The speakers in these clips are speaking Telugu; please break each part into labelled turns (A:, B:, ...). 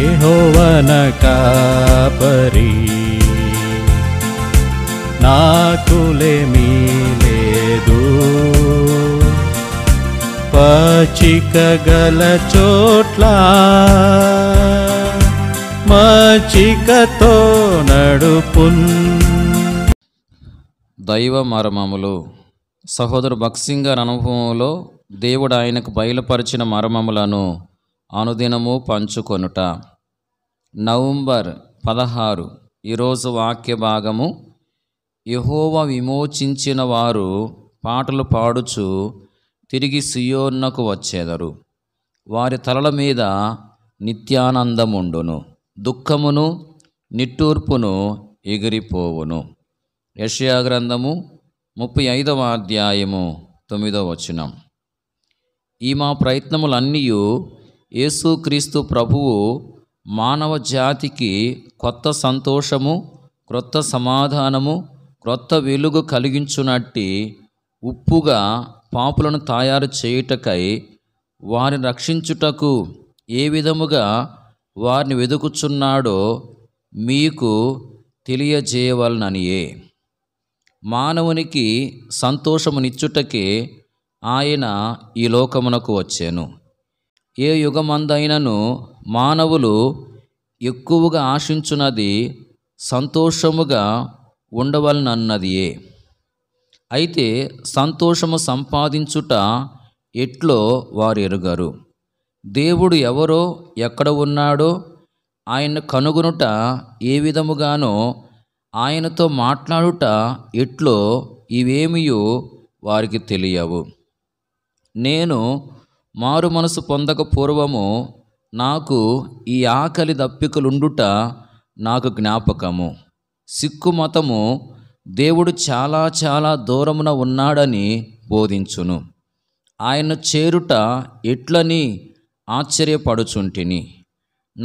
A: యహోవన కాపరి నాకులేమీ లేదు గల చోట్ల మచికతో నడుపున్ దైవ మరమములు సహోదరు భక్సింగ్ గారి అనుభవంలో దేవుడు ఆయనకు బయలుపరిచిన మరమములను అనుదినము పంచుకొనుట నవంబర్ పదహారు ఈరోజు వాక్య భాగము యహోవ విమోచించిన వారు పాటలు పాడుచు తిరిగి సియోన్నకు వచ్చేదరు వారి తలల మీద నిత్యానందముండును దుఃఖమును నిట్టూర్పును ఎగిరిపోవును యషయా గ్రంథము ముప్పై ఐదవ అధ్యాయము తొమ్మిదవ వచనం ఈ మా ప్రయత్నములన్నీ యేసుక్రీస్తు ప్రభువు మానవ జాతికి కొత్త సంతోషము క్రొత్త సమాధానము క్రొత్త వెలుగు కలిగించునట్టి ఉప్పుగా పాపులను తయారు చేయుటకై వారిని రక్షించుటకు ఏ విధముగా వారిని వెదుకుచున్నాడో మీకు తెలియజేయవలననియే మానవునికి సంతోషమునిచ్చుటకే ఆయన ఈ లోకమునకు వచ్చాను ఏ యుగమందైనను మానవులు ఎక్కువగా ఆశించున్నది సంతోషముగా ఉండవలనన్నదియే అయితే సంతోషము సంపాదించుట ఎట్లో వారు ఎరుగరు దేవుడు ఎవరో ఎక్కడ ఉన్నాడో ఆయన కనుగొనుట ఏ విధముగానో ఆయనతో మాట్లాడుట ఎట్లో ఇవేమియో వారికి తెలియవు నేను మారు మనసు పొందక పూర్వము నాకు ఈ ఆకలి దప్పికలుండుట నాకు జ్ఞాపకము సిక్కు మతము దేవుడు చాలా చాలా దూరమున ఉన్నాడని బోధించును ఆయన చేరుట ఎట్లని ఆశ్చర్యపడుచుంటిని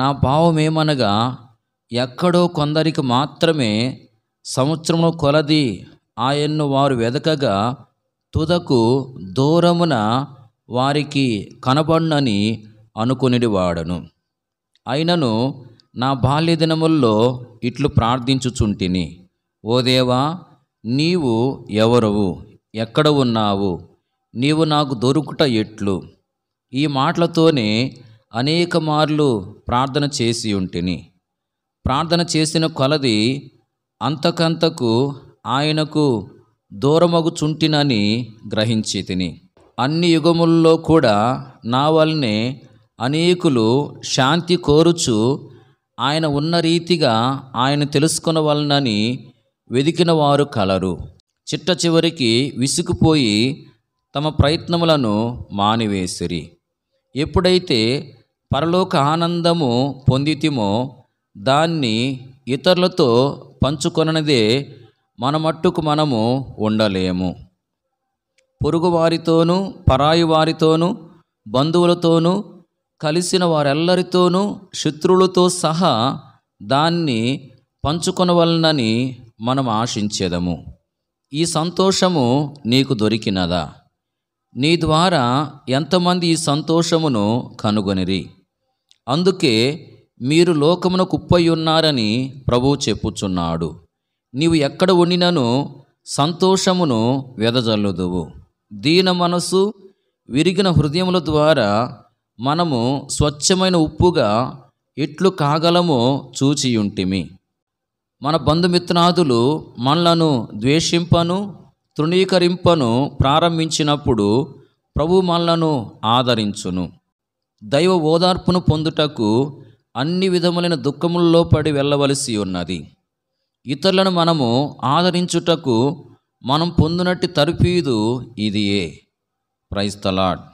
A: నా భావమేమనగా ఏమనగా ఎక్కడో కొందరికి మాత్రమే సంవత్సరంలో కొలది ఆయన్ను వారు వెదకగా తుదకు దూరమున వారికి కనబడనని అనుకునేది వాడను అయినను నా బాల్య దినముల్లో ఇట్లు ప్రార్థించుచుంటిని ఓ దేవా నీవు ఎవరవు ఎక్కడ ఉన్నావు నీవు నాకు దొరుకుట ఎట్లు ఈ మాటలతోనే అనేక మార్లు ప్రార్థన చేసి ఉంటిని ప్రార్థన చేసిన కొలది అంతకంతకు ఆయనకు దూరమగుచుంటినని గ్రహించి తిని అన్ని యుగముల్లో కూడా నా వల్లనే అనేకులు శాంతి కోరుచు ఆయన ఉన్న రీతిగా ఆయన తెలుసుకునవలనని వెదికిన వారు కలరు చిట్ట చివరికి విసుకుపోయి తమ ప్రయత్నములను మానివేసిరి ఎప్పుడైతే పరలోక ఆనందము పొందితిమో దాన్ని ఇతరులతో పంచుకొననిదే మన మట్టుకు మనము ఉండలేము పొరుగువారితోనూ పరాయి వారితోనూ బంధువులతోనూ కలిసిన వారెల్లరితోనూ శత్రువులతో సహా దాన్ని పంచుకొనవలనని మనం ఆశించేదము ఈ సంతోషము నీకు దొరికినదా నీ ద్వారా ఎంతమంది ఈ సంతోషమును కనుగొనిరి అందుకే మీరు లోకమును కుప్పై ఉన్నారని ప్రభువు చెప్పుచున్నాడు నీవు ఎక్కడ ఉండినను సంతోషమును వెదజల్లుదువు దీన మనసు విరిగిన హృదయముల ద్వారా మనము స్వచ్ఛమైన ఉప్పుగా ఎట్లు కాగలమో చూచియుంటిమి మన బంధుమిత్రాదులు మనలను ద్వేషింపను తృణీకరింపను ప్రారంభించినప్పుడు ప్రభు మనలను ఆదరించును దైవ ఓదార్పును పొందుటకు అన్ని విధములైన దుఃఖముల్లో పడి వెళ్ళవలసి ఉన్నది ఇతరులను మనము ఆదరించుటకు మనం పొందినట్టు తరిపీదు ఇదియే ప్రైస్తలాడ్